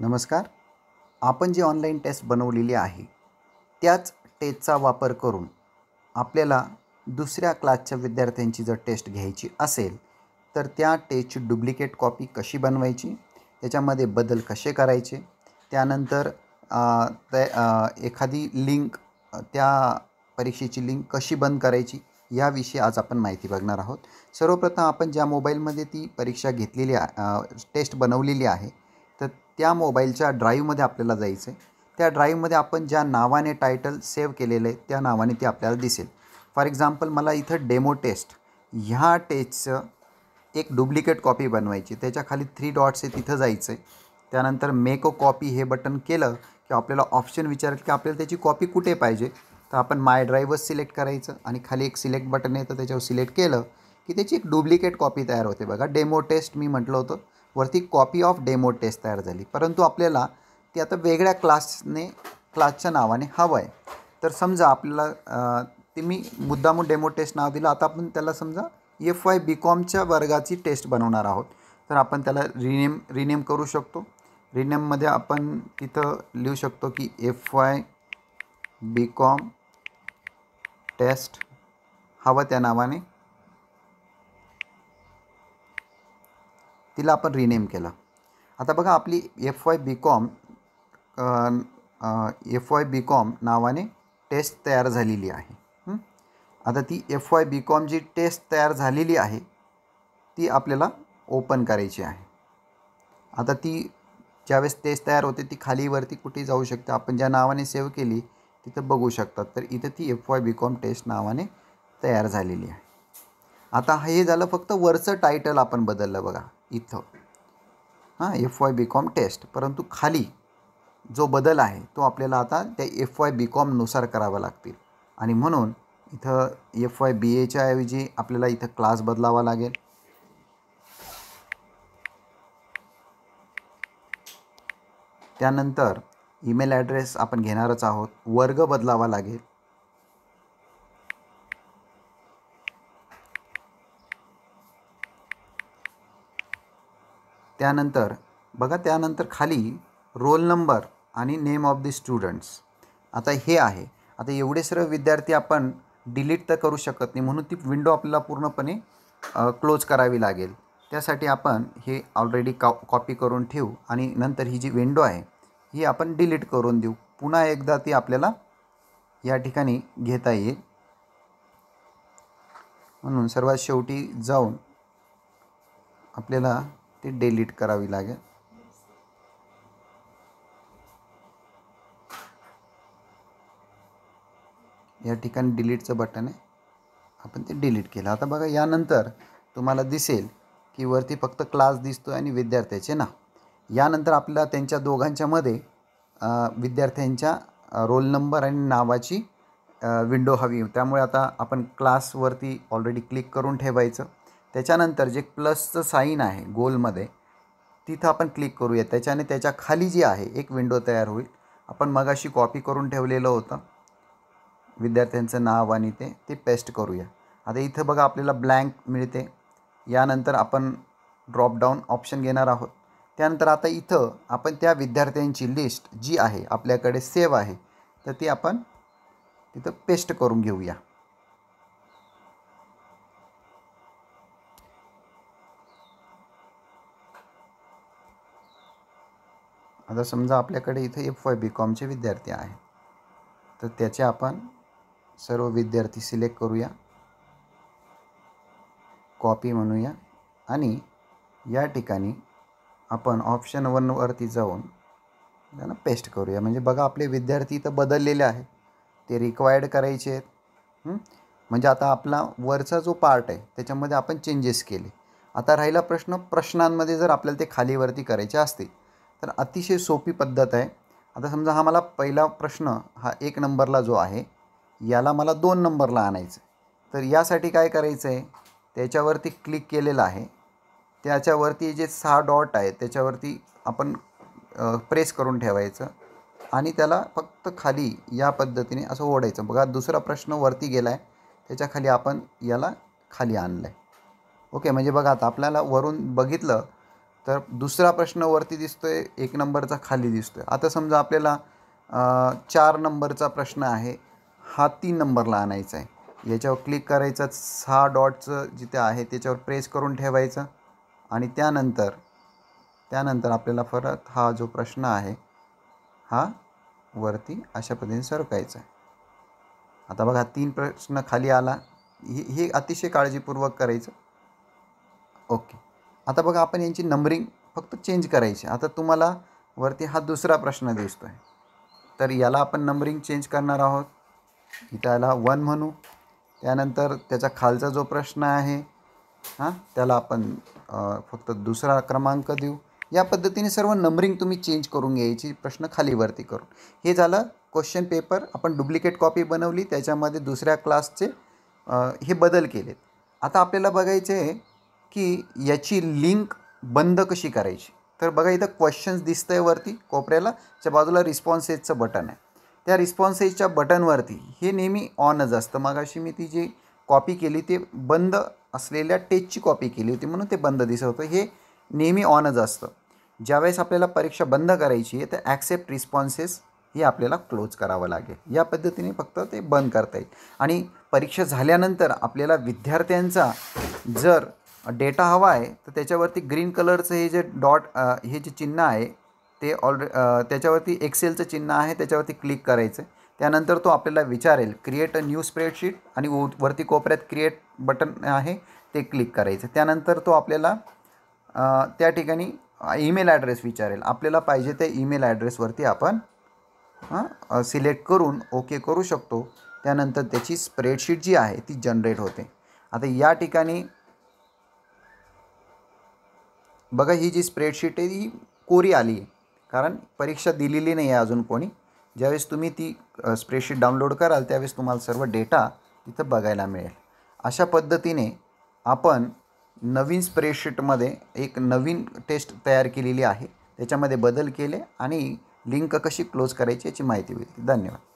नमस्कार आपण जी online taste बनवलेली आहे त्याच टेस्टचा वापर करून आपल्याला दुसऱ्या क्लासच्या विद्यार्थ्यांची जर टेस्ट घ्यायची असेल तर त्या टेस्टची डुप्लिकेट कॉपी कशी बनवायची त्याच्यामध्ये बदल कसे करायचे त्यानंतर त्या एखादी लिंक त्या परीक्षेची लिंक कशी बंद करायची याविषयी आज आपण माहिती बघणार आहोत सर्वप्रथम आपण ज्या मोबाईलमध्ये ती परीक्षा घेतलेली टेस्ट बनवलेली आहे त्या मोबाईलच्या ड्राईव्हमध्ये आपल्याला जायचं आहे त्या ड्राईव्हमध्ये आपण ज्या नावाने टायटल सेव्ह केलेलं आहे त्या नावाने ते आपल्याला दिसेल फॉर एक्झाम्पल मला इथं डेमो टेस्ट ह्या टेस्टचं एक डुप्लिकेट कॉपी बनवायची त्याच्या खाली थ्री डॉट्स आहे तिथं जायचं आहे त्यानंतर मेक अ कॉपी हे बटन केलं की आपल्याला ऑप्शन विचारेल की आपल्याला त्याची कॉपी कुठे पाहिजे तर आपण माय ड्राईव्हच सिलेक्ट करायचं आणि खाली एक सिलेक्ट बटन आहे तर त्याच्यावर सिलेक्ट केलं की त्याची एक डुप्लिकेट कॉपी तयार होते बघा डेमो टेस्ट मी म्हटलं होतं वरती कॉपी ऑफ डेमो टेस्ट तयार झाली परंतु आपल्याला ती आता वेगळ्या क्लासने क्लासच्या नावाने हवं आहे तर समजा आपल्याला ती मी मुद्दामू डेमो टेस्ट नाव दिलं आता आपण त्याला समजा एफ वाय बी कॉमच्या वर्गाची टेस्ट बनवणार आहोत तर आपण त्याला रिनेम रिनेम करू शकतो रिनेममध्ये आपण तिथं लिहू शकतो की F Y B com test हवं त्या नावाने तिला आपण रिनेम केलं आता बघा आपली F Y B com F Y B com नावाने टेस्ट तयार झालेली आहे आता ती एफ वाय बी कॉम जी टेस्ट तयार झालेली आहे ती आपल्याला ओपन करायची आहे आता ती ज्यावेळेस टेस्ट तयार होते ती खालीवरती कुठे जाऊ शकते आपण ज्या नावाने सेव्ह केली तिथं बघू शकतात तर इथं ती F Y B com test नावाने तयार झालेली आहे आता हे झालं फक्त वरचं टायटल आपण बदललं बघा इथं हां F Y B com test परंतु खाली जो बदल आहे तो आपल्याला आता त्या एफ वाय बी कॉमनुसार करावा लागतील आणि म्हणून इथं एफ वाय बी एच्या ऐवजी आपल्याला इथं क्लास बदलावा लागेल त्यानंतर ईमेल ॲड्रेस आपण घेणारच आहोत वर्ग बदलावा लागेल त्यानंतर बघा त्यानंतर खाली रोल नंबर आणि नेम ऑफ दी स्टुडंट्स आता हे आहे आता एवढे सर्व विद्यार्थी आपण डिलीट तर करू शकत नाही म्हणून ती विंडो आपल्याला पूर्णपणे क्लोज करावी लागेल त्यासाठी आपण हे ऑलरेडी कॉ कॉपी करून ठेवू आणि नंतर ही जी विंडो आहे ही आपण डिलीट करून देऊ पुन्हा एकदा ती आपल्याला या ठिकाणी घेता येईल म्हणून सर्वात शेवटी जाऊन आपल्याला ती डिलीट करावी लागेल या ठिकाणी डिलीटचं बटन आहे आपण ते डिलीट केलं आता बघा यानंतर तुम्हाला दिसेल की वरती फक्त क्लास दिसतो आणि विद्यार्थ्याचे ना यानंतर आपल्याला त्यांच्या दोघांच्यामध्ये विद्यार्थ्यांच्या रोल नंबर आणि नावाची विंडो हवी त्यामुळे आता आपण क्लासवरती ऑलरेडी क्लिक करून ठेवायचं त्याच्यानंतर जे प्लसचं साईन आहे गोलमध्ये तिथं आपण क्लिक करूया त्याच्याने त्याच्या खाली जी आहे एक विंडो तयार होईल आपण मगाशी कॉपी करून ठेवलेलं होतं विद्यार्थ्यांचं नाव आणि ते ते पेस्ट करूया आता इथं बघा आपल्याला ब्लँक मिळते यानंतर आपण ड्रॉपडाऊन ऑप्शन घेणार आहोत त्यानंतर आता इथं आपण त्या विद्यार्थ्यांची लिस्ट जी आहे आपल्याकडे सेव आहे तर ती आपण तिथं पेस्ट करून घेऊया आता समजा आपल्याकडे इथे एफ वाय बी कॉमचे विद्यार्थी आहेत तर त्याचे आपण सर्व विद्यार्थी सिलेक्ट करूया कॉपी म्हणूया आणि या ठिकाणी आपण ऑप्शन वनवरती जाऊन त्यांना पेस्ट करूया म्हणजे बघा आपले विद्यार्थी इथं बदललेले आहेत ते रिक्वायर्ड करायचे आहेत म्हणजे आता आपला वरचा जो पार्ट आहे त्याच्यामध्ये आपण चेंजेस केले आता राहिला प्रश्न प्रश्नांमध्ये जर आपल्याला ते खालीवरती करायचे असतील तर अतिशय सोपी पद्धत आहे आता समजा हा मला पहिला प्रश्न हा एक नंबरला जो आहे याला मला दोन नंबरला आणायचं तर यासाठी काय करायचं आहे त्याच्यावरती क्लिक केलेलं आहे त्याच्यावरती जे सहा डॉट आहे त्याच्यावरती आपण प्रेस करून ठेवायचं आणि त्याला फक्त खाली या पद्धतीने असं ओढायचं बघा दुसरा प्रश्न वरती गेला आहे त्याच्या खाली आपण याला खाली आणलं आहे ओके म्हणजे बघा आता आपल्याला वरून बघितलं तर दुसरा प्रश्न वरती दिसतो आहे एक नंबरचा खाली दिसतो आहे आता समजा आपल्याला चार नंबरचा प्रश्न आहे हा तीन नंबरला आणायचा आहे याच्यावर क्लिक करायचं सहा डॉटचं जिथे आहे त्याच्यावर प्रेस करून ठेवायचं आणि त्यानंतर त्यानंतर आपल्याला परत हा जो प्रश्न आहे हा वरती अशा पद्धतीने सरकायचा आहे आता बघा तीन प्रश्न खाली आला हे हे अतिशय काळजीपूर्वक करायचं ओके आता बघा आपण यांची नंबरिंग फक्त चेंज करायची आता तुम्हाला वरती हा दुसरा प्रश्न दिसतो आहे तर याला आपण नंबरिंग चेंज करणार आहोत इथं याला वन म्हणू त्यानंतर त्याचा खालचा जो प्रश्न आहे हां त्याला आपण फक्त दुसरा क्रमांक देऊ या पद्धतीने सर्व नंबरिंग तुम्ही चेंज करून घ्यायची प्रश्न खालीवरती करून हे झालं क्वेश्चन पेपर आपण डुप्लिकेट कॉपी बनवली त्याच्यामध्ये दुसऱ्या क्लासचे हे बदल केलेत आता आपल्याला बघायचे की याची लिंक बंद कशी करायची तर बघा इथं क्वेश्चन्स दिसतं आहे वरती कोपऱ्याला त्या बाजूला रिस्पॉन्सेजचं बटन आहे त्या रिस्पॉन्सेजच्या बटनवरती हे नेहमी ऑनच असतं मग अशी मी ती जी कॉपी केली ते बंद असलेल्या टेचची कॉपी केली होती म्हणून ते बंद दिसत होतं हे नेहमी ऑनच असतं ज्यावेळेस आपल्याला परीक्षा बंद करायची आहे तर ॲक्सेप्ट रिस्पॉन्सेस हे आपल्याला क्लोज करावं लागेल या पद्धतीने फक्त ते बंद करता येईल आणि परीक्षा झाल्यानंतर आपल्याला विद्यार्थ्यांचा जर डेटा हवा आहे तर त्याच्यावरती ग्रीन कलरचं हे जे डॉट हे जे चिन्ह आहे ते ऑलरे त्याच्यावरती एक्सेलचं चिन्ह आहे त्याच्यावरती क्लिक करायचं त्यानंतर तो आपल्याला विचारेल क्रिएट अ न्यू स्प्रेडशीट आणि वरती कोपऱ्यात क्रिएट बटन आहे ते क्लिक करायचं त्यानंतर तो आपल्याला त्या ठिकाणी ईमेल ॲड्रेस विचारेल आपल्याला पाहिजे त्या ईमेल ॲड्रेसवरती आपण सिलेक्ट करून ओके करू शकतो त्यानंतर त्याची स्प्रेडशीट जी आहे ती जनरेट होते आता या ठिकाणी बघा ही जी स्प्रेडशीट आहे ही कोरी आली आहे कारण परीक्षा दिलेली नाही आहे अजून कोणी ज्यावेळेस तुम्ही ती स्प्रेडशीट डाउनलोड कराल त्यावेळेस तुम्हाला सर्व डेटा तिथं बघायला मिळेल अशा पद्धतीने आपण नवीन स्प्रेडशीटमध्ये एक नवीन टेस्ट तयार केलेली आहे त्याच्यामध्ये बदल केले आणि लिंक कशी क्लोज करायची याची माहिती होती धन्यवाद